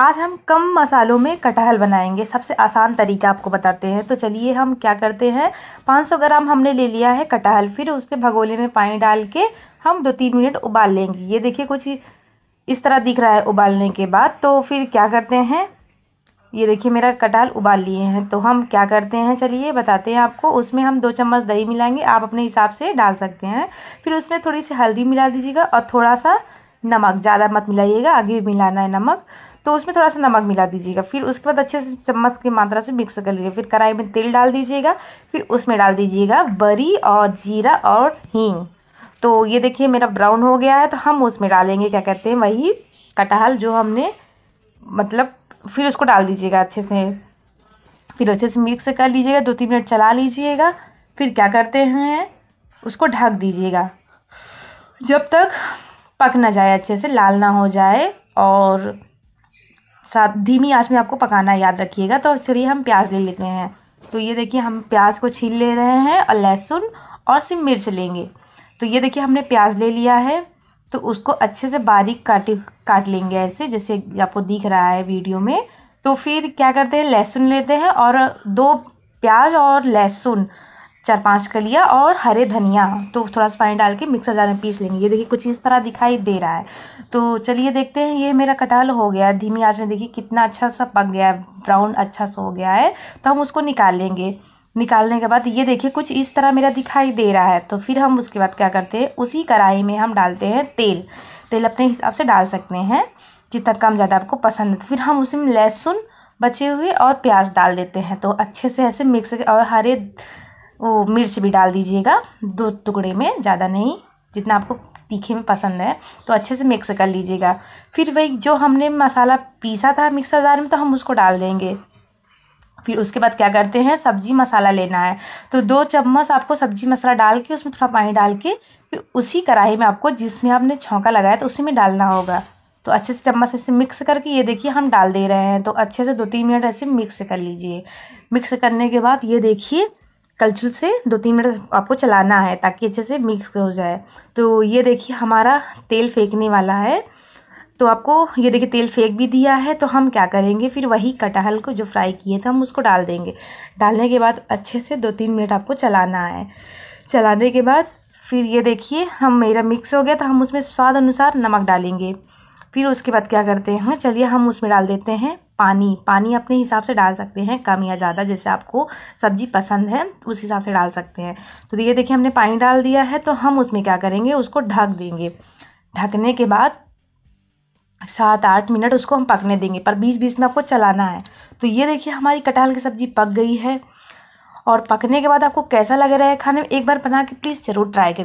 आज हम कम मसालों में कटहल बनाएंगे सबसे आसान तरीका आपको बताते हैं तो चलिए हम क्या करते हैं 500 ग्राम हमने ले लिया है कटहल फिर उस पर भगोले में पानी डाल के हम दो तीन मिनट उबाल लेंगे ये देखिए कुछ इस तरह दिख रहा है उबालने के बाद तो फिर क्या करते हैं ये देखिए मेरा कटहल उबाल लिए हैं तो हम क्या करते हैं चलिए बताते हैं आपको उसमें हम दो चम्मच दही मिलाएंगे आप अपने हिसाब से डाल सकते हैं फिर उसमें थोड़ी सी हल्दी मिला दीजिएगा और थोड़ा सा नमक ज़्यादा मत मिलाइएगा आगे भी मिलाना है नमक तो उसमें थोड़ा सा नमक मिला दीजिएगा फिर उसके बाद अच्छे से चम्मच की मात्रा से मिक्स कर लीजिए फिर कढ़ाई में तेल डाल दीजिएगा फिर उसमें डाल दीजिएगा बरी और जीरा और हींग तो ये देखिए मेरा ब्राउन हो गया है तो हम उसमें डालेंगे क्या कहते हैं वही कटहल जो हमने मतलब फिर उसको डाल दीजिएगा अच्छे से फिर अच्छे से मिक्स कर लीजिएगा दो तीन मिनट चला लीजिएगा फिर क्या करते हैं उसको ढक दीजिएगा जब तक पक ना जाए अच्छे से लाल ना हो जाए और साथ धीमी आंच में आपको पकाना है याद रखिएगा तो इसलिए हम प्याज ले लेते हैं तो ये देखिए हम प्याज को छील ले रहे हैं और लहसुन और सिम मिर्च लेंगे तो ये देखिए हमने प्याज ले लिया है तो उसको अच्छे से बारीक काटी काट लेंगे ऐसे जैसे आपको दिख रहा है वीडियो में तो फिर क्या करते हैं लहसुन लेते हैं और दो प्याज और लहसुन चार पाँच कलिया लिया और हरे धनिया तो थोड़ा सा पानी डाल के मिक्सर जार में पीस लेंगे ये देखिए कुछ इस तरह दिखाई दे रहा है तो चलिए देखते हैं ये मेरा कटहल हो गया है धीमी आज में देखिए कितना अच्छा सा पक गया है ब्राउन अच्छा सा हो गया है तो हम उसको निकाल लेंगे निकालने के बाद ये देखिए कुछ इस तरह मेरा दिखाई दे रहा है तो फिर हम उसके बाद क्या करते हैं उसी कढ़ाई में हम डालते हैं तेल तेल अपने हिसाब से डाल सकते हैं जितना कम ज़्यादा आपको पसंद है तो फिर हम उसमें लहसुन बचे हुए और प्याज डाल देते हैं तो अच्छे से ऐसे मिक्स और हरे वो मिर्च भी डाल दीजिएगा दो टुकड़े में ज़्यादा नहीं जितना आपको तीखे में पसंद है तो अच्छे से मिक्स कर लीजिएगा फिर वही जो हमने मसाला पीसा था मिक्सर जार में तो हम उसको डाल देंगे फिर उसके बाद क्या करते हैं सब्ज़ी मसाला लेना है तो दो चम्मच आपको सब्ज़ी मसाला डाल के उसमें थोड़ा पानी डाल के फिर उसी कढ़ाई में आपको जिसमें आपने छौंका लगाया तो उसी में डालना होगा तो अच्छे से चम्मच ऐसे मिक्स करके ये देखिए हम डाल दे रहे हैं तो अच्छे से दो तीन मिनट ऐसे मिक्स कर लीजिए मिक्स करने के बाद ये देखिए कलछुल से दो तीन मिनट आपको चलाना है ताकि अच्छे से मिक्स हो जाए तो ये देखिए हमारा तेल फेंकने वाला है तो आपको ये देखिए तेल फेंक भी दिया है तो हम क्या करेंगे फिर वही कटहल को जो फ्राई किए थे हम उसको डाल देंगे डालने के बाद अच्छे से दो तीन मिनट आपको चलाना है चलाने के बाद फिर ये देखिए हम मेरा मिक्स हो गया तो हम उसमें स्वाद अनुसार नमक डालेंगे फिर उसके बाद क्या करते हैं चलिए हम उसमें डाल देते हैं पानी पानी अपने हिसाब से डाल सकते हैं कम या ज़्यादा जैसे आपको सब्जी पसंद है उस हिसाब से डाल सकते हैं तो ये देखिए हमने पानी डाल दिया है तो हम उसमें क्या करेंगे उसको ढक देंगे ढकने के बाद सात आठ मिनट उसको हम पकने देंगे पर बीच बीच में आपको चलाना है तो ये देखिए हमारी कटहल की सब्ज़ी पक गई है और पकने के बाद आपको कैसा लग रहा है खाने में एक बार बना के प्लीज़ ज़रूर ट्राई करके